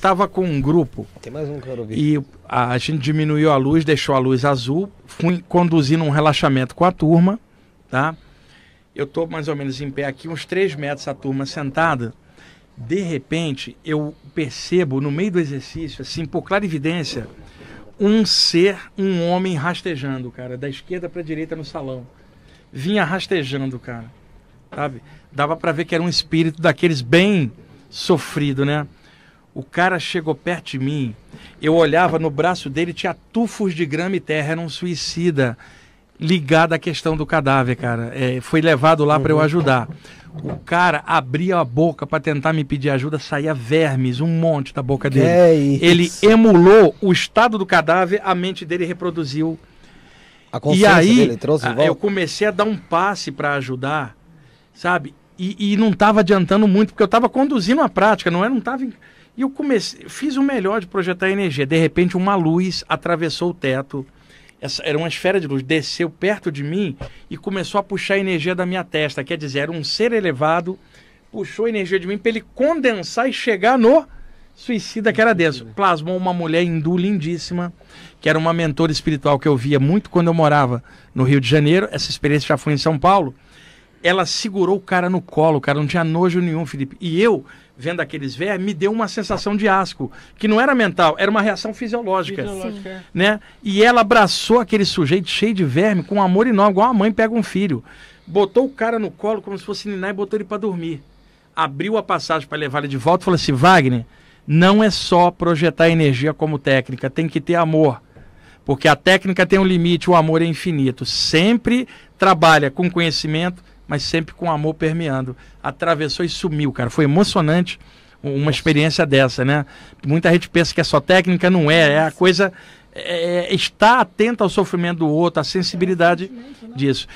Tava com um grupo. Tem mais um que eu E a, a gente diminuiu a luz, deixou a luz azul. Fui conduzindo um relaxamento com a turma, tá? Eu tô mais ou menos em pé aqui, uns 3 metros a turma sentada. De repente, eu percebo no meio do exercício, assim, por clarividência, um ser, um homem rastejando, cara, da esquerda para a direita no salão. Vinha rastejando, cara. Sabe? Dava para ver que era um espírito daqueles bem sofrido, né? O cara chegou perto de mim, eu olhava no braço dele, tinha tufos de grama e terra, era um suicida ligado à questão do cadáver, cara. É, foi levado lá para eu uhum. ajudar. O cara abria a boca para tentar me pedir ajuda, saía vermes, um monte da boca dele. É Ele emulou o estado do cadáver, a mente dele reproduziu. e aí, eu comecei a dar um passe para ajudar, sabe? E, e não estava adiantando muito, porque eu estava conduzindo a prática, não é não estava e eu comecei, fiz o melhor de projetar energia. De repente, uma luz atravessou o teto. Essa, era uma esfera de luz, desceu perto de mim e começou a puxar a energia da minha testa. Quer dizer, era um ser elevado, puxou a energia de mim para ele condensar e chegar no suicida que era desse. Plasmou uma mulher hindu lindíssima, que era uma mentora espiritual que eu via muito quando eu morava no Rio de Janeiro. Essa experiência já foi em São Paulo ela segurou o cara no colo, o cara não tinha nojo nenhum, Felipe. E eu, vendo aqueles véia, me deu uma sensação de asco, que não era mental, era uma reação fisiológica. fisiológica. É. Né? E ela abraçou aquele sujeito cheio de verme com amor enorme, igual a mãe pega um filho. Botou o cara no colo como se fosse ninar e botou ele para dormir. Abriu a passagem para levar ele de volta e falou assim: Wagner, não é só projetar energia como técnica, tem que ter amor porque a técnica tem um limite, o amor é infinito. Sempre trabalha com conhecimento, mas sempre com amor permeando. Atravessou e sumiu, cara. Foi emocionante uma Nossa. experiência dessa, né? Muita gente pensa que é só técnica, não é. É a coisa. É, é, é estar atento ao sofrimento do outro, a sensibilidade né? disso.